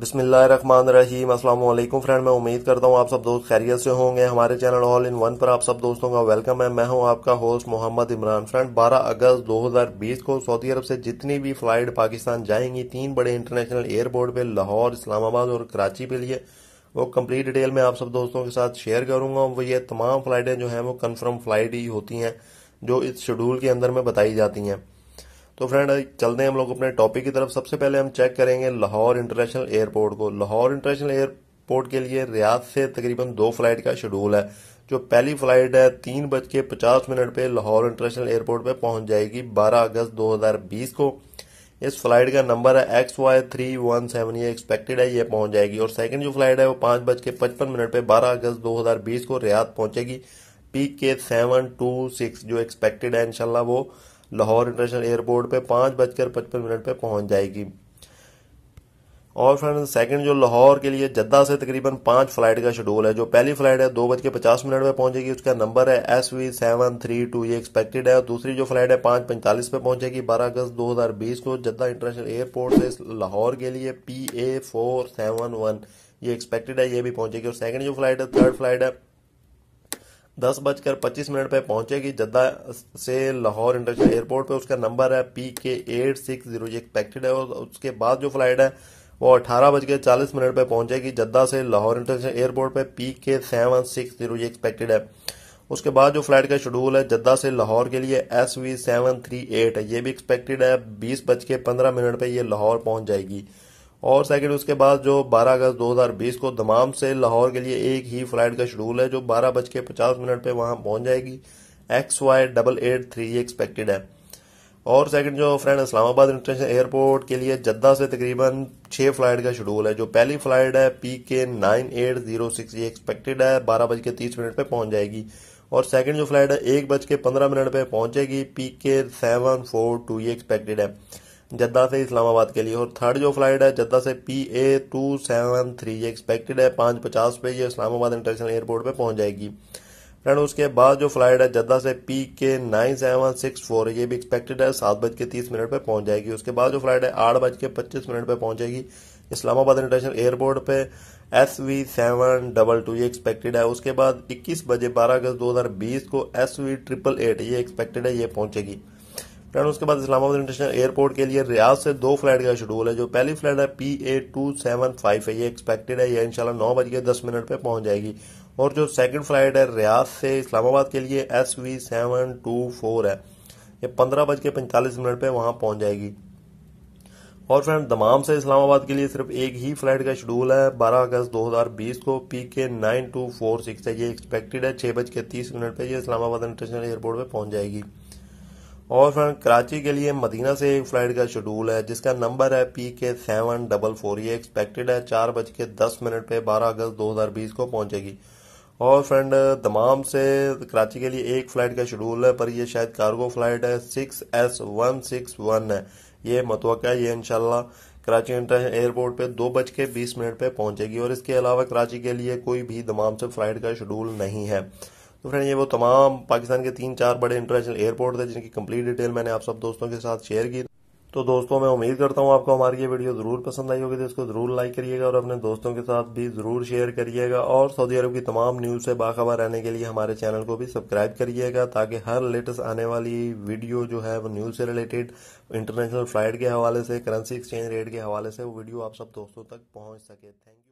बिसमीम अल्लाम फ्रेंड मैं उम्मीद करता हूँ आप सब दोस्त खैरियत से होंगे हमारे चैनल ऑल इन वन पर आप सब दोस्तों का वेलकम है मैं हूँ आपका होस्ट मोहम्मद इमरान फ्रेंड 12 अगस्त 2020 को सऊदी अरब से जितनी भी फ्लाइट पाकिस्तान जाएंगी तीन बड़े इंटरनेशनल एयरपोर्ट पे लाहौर इस्लामाबाद और कराची के लिए वो कम्प्लीट डिटेल में आप सब दोस्तों के साथ शेयर करूंगा वो ये तमाम फ्लाइटें जो हैं वो कन्फर्म फ्लाइट ही होती हैं जो इस शेड्यूल के अंदर में बताई जाती हैं तो फ्रेंड चलते हैं हम लोग अपने टॉपिक की तरफ सबसे पहले हम चेक करेंगे लाहौर इंटरनेशनल एयरपोर्ट को लाहौर इंटरनेशनल एयरपोर्ट के लिए रियाद से तकरीबन दो फ्लाइट का शेड्यूल है जो पहली फ्लाइट है तीन बज के पचास मिनट पे लाहौर इंटरनेशनल एयरपोर्ट पे पहुंच जाएगी 12 अगस्त 2020 को इस फ्लाइट का नंबर है X Y three one seven ये एक्सपेक्टेड है ये पहुंच जाएगी और सेकंड जो फ्लाइट है वो पांच बज के पचपन मिनट पे 12 अगस्त 2020 को रियाद पहुंचेगी P K seven two six जो एक्सपेक्टेड है इनशाला वो लाहौर इंटरनेशनल एयरपोर्ट पे पाँच बजकर पचपन मिनट पे पहुंच जाएगी और फ्रेंड सेकंड जो लाहौर के लिए जद्दा से तकरीबन पाँच फ्लाइट का शेड्यूल है जो पहली फ्लाइट है दो बज के पचास मिनट पर पहुंचेगी उसका नंबर है S V seven three two ये एक्सपेक्टेड है और दूसरी जो फ्लाइट है पाँच पैंतालीस पे पहुंचेगी बारह अगस्त दो हज़ार बीस को जद्दा इंटरनेशनल एयरपोर्ट से लाहौर के लिए P A four seven one ये एक्सपेक्टेड है ये भी पहुंचेगी और सेकंड जो फ्लाइट है थर्ड फ्लाइट है दस बजकर पच्चीस मिनट पर पहुंचेगी जद्दा से लाहौर इंटरनेशनल एयरपोर्ट पे उसका नंबर है पी के एट सिक्स जीरो एक्सपेक्टेड है और उसके बाद जो फ्लाइट है वो अठारह बज के चालीस मिनट पर पहुंचेगी जद्दा से लाहौर इंटरनेशनल एयरपोर्ट पे P K seven six zero expected है उसके बाद जो फ्लाइट का शेड्यूल है जद्दा से लाहौर के लिए S V seven three eight है ये भी एक्सपेक्टेड है बीस बज के पंद्रह मिनट पर यह लाहौर पहुंच जाएगी और सेकंड उसके बाद जो 12 अगस्त 2020 को दमाम से लाहौर के लिए एक ही फ्लाइट का शेड्यूल है जो बारह बज के पचास मिनट पर वहाँ पहुँच जाएगी X Y double eight three expected है और सेकंड जो फ्रेंड इस्लामाबाद इंटरनेशनल एयरपोर्ट के लिए जद्दा से तकरीबन छः फ्लाइट का शेड्यूल है जो पहली फ्लाइट है P K nine eight zero six ये एक्सपेक्टेड है बारह बज के तीस मिनट पर पहुंच जाएगी और सेकंड जो फ्लाइट है एक बज के पंद्रह मिनट पर पहुंचेगी P K seven four two ये एक्सपेक्टेड है जद्दा से इस्लामाबाद के लिए और थर्ड जो फ्लाइट है जद्दा से P A two seven three ये एक्सपेक्टेड है पाँच पचास पे ये इस्लामाबाद इंटरनेशनल एयरपोर्ट पे पहुंच जाएगी फ्रेंड उसके बाद जो फ्लाइट है जद्दा से P K nine seven six four ये भी एक्सपेक्टेड है सात बज के तीस मिनट पर पहुंच जाएगी उसके बाद जो फ्लाइट है आठ बज के पच्चीस मिनट पर पहुंचेगी इस्लामाबाद इंटरनेशनल एयरपोर्ट पे S V seven double two ये एक्सपेक्टेड है उसके बाद इक्कीस बजे बारह अगस्त दो हज़ार बीस को एस वी ट्रिपल एट ये एक्सपेक्टेड है ये पहुंचेगी फ्रेंड उसके बाद इस्लामाबाद इंटरनेशनल एयरपोर्ट के लिए रियाज से दो फ्लाइट का शेड्यूल है जो पहली फ्लाइट है P A two seven five है ये एक्सपेक्टेड है ये इंशाल्लाह नौ बज के दस मिनट पर पहुंच जाएगी और जो सेकंड फ्लाइट है रियाज से इस्लामाबाद के लिए S V seven two four है ये पंद्रह बज के पैंतालीस मिनट पर वहाँ पहुँच जाएगी और फ्रेंड दमाम से इस्लामाबाद के लिए सिर्फ एक ही फ्लाइट का शेड्यूल है 12 अगस्त 2020 को P K nine to four six है ये एक्सपेक्टेड है छः बज के तीस मिनट पर यह इस्लामाबाद इंटरनेशनल एयरपोर्ट पर पहुंच जाएगी और फ्रेंड कराची के लिए मदीना से एक फ्लाइट का शेड्यूल है जिसका नंबर है P K seven double four ये एक्सपेक्टेड है चार बज के दस मिनट पे बारह अगस्त दो हज़ार बीस को पहुंचेगी और फ्रेंड दमाम से कराची के लिए एक फ़्लाइट का शेड्यूल है पर ये शायद कार्गो फ़्लाइट है six S one six one है ये मतवक़ है ये इनशाला कराची इंटरनेशनल एयरपोर्ट पे दो बज के बीस मिनट पर पहुंचेगी और इसके अलावा कराची के लिए कोई भी दमाम से फ़्लाइट का शेड्यूल नहीं है तो फ्रेंड ये वो तमाम पाकिस्तान के तीन चार बड़े इंटरनेशनल एयरपोर्ट थे जिनकी कंप्लीट डिटेल मैंने आप सब दोस्तों के साथ शेयर की तो दोस्तों मैं उम्मीद करता हूँ आपको हमारी ये वीडियो ज़रूर पसंद आई होगी तो इसको ज़रूर लाइक करिएगा और अपने दोस्तों के साथ भी ज़रूर शेयर करिएगा और सऊदी अरब की तमाम न्यूज़ से बाखबर रहने के लिए हमारे चैनल को भी सब्सक्राइब करिएगा ताकि हर लेटेस्ट आने वाली वीडियो जो है वो न्यूज़ से रिलेटेड इंटरनेशनल फ्लाइट के हवाले से करेंसी एक्सचेंज रेट के हवाले से वो वीडियो आप सब दोस्तों तक पहुंच सके थैंक